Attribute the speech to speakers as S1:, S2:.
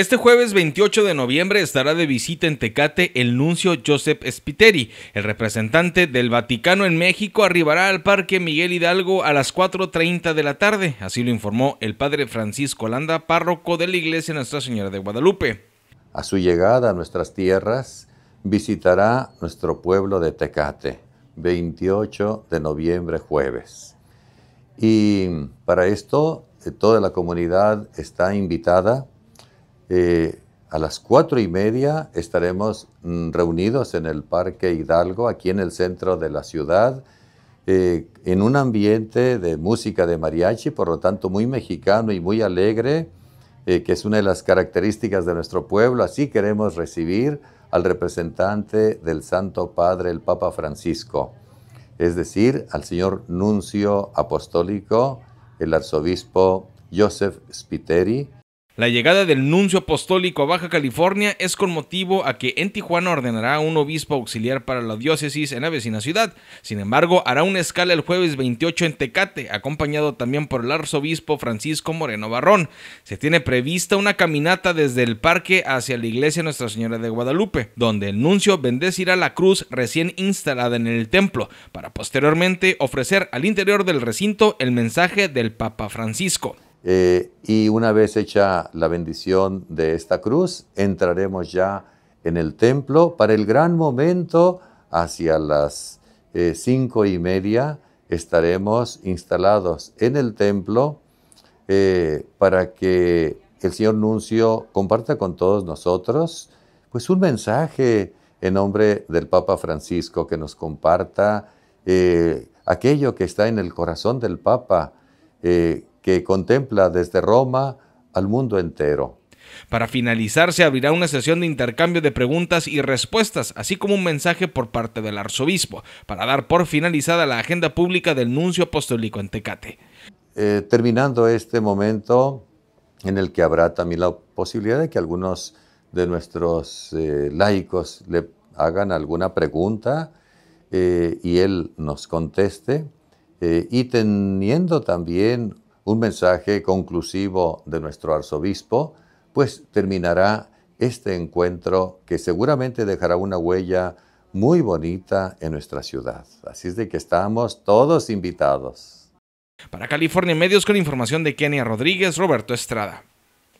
S1: Este jueves 28 de noviembre estará de visita en Tecate el nuncio Joseph Spiteri. El representante del Vaticano en México arribará al Parque Miguel Hidalgo a las 4.30 de la tarde, así lo informó el padre Francisco Landa, párroco de la iglesia Nuestra Señora de Guadalupe.
S2: A su llegada a nuestras tierras, visitará nuestro pueblo de Tecate, 28 de noviembre jueves. Y para esto, eh, toda la comunidad está invitada eh, a las cuatro y media estaremos mm, reunidos en el Parque Hidalgo, aquí en el centro de la ciudad, eh, en un ambiente de música de mariachi, por lo tanto muy mexicano y muy alegre, eh, que es una de las características de nuestro pueblo. Así queremos recibir al representante del Santo Padre, el Papa Francisco, es decir, al señor nuncio apostólico, el arzobispo Joseph Spiteri,
S1: la llegada del nuncio apostólico a Baja California es con motivo a que en Tijuana ordenará un obispo auxiliar para la diócesis en la vecina ciudad. Sin embargo, hará una escala el jueves 28 en Tecate, acompañado también por el arzobispo Francisco Moreno Barrón. Se tiene prevista una caminata desde el parque hacia la iglesia Nuestra Señora de Guadalupe, donde el nuncio bendecirá la cruz recién instalada en el templo, para posteriormente ofrecer al interior del recinto el mensaje del Papa Francisco.
S2: Eh, y una vez hecha la bendición de esta cruz, entraremos ya en el templo para el gran momento hacia las eh, cinco y media. Estaremos instalados en el templo eh, para que el Señor Nuncio comparta con todos nosotros pues un mensaje en nombre del Papa Francisco que nos comparta aquello que está en el corazón del Papa contempla desde Roma al mundo entero.
S1: Para finalizar, se abrirá una sesión de intercambio de preguntas y respuestas, así como un mensaje por parte del arzobispo, para dar por finalizada la agenda pública del nuncio apostólico en Tecate.
S2: Eh, terminando este momento, en el que habrá también la posibilidad de que algunos de nuestros eh, laicos le hagan alguna pregunta eh, y él nos conteste, y teniendo también un mensaje conclusivo de nuestro arzobispo, pues terminará este encuentro que seguramente dejará una huella muy bonita en nuestra ciudad. Así es de que estamos todos invitados.
S1: Para California Medios con información de Kenia Rodríguez, Roberto Estrada.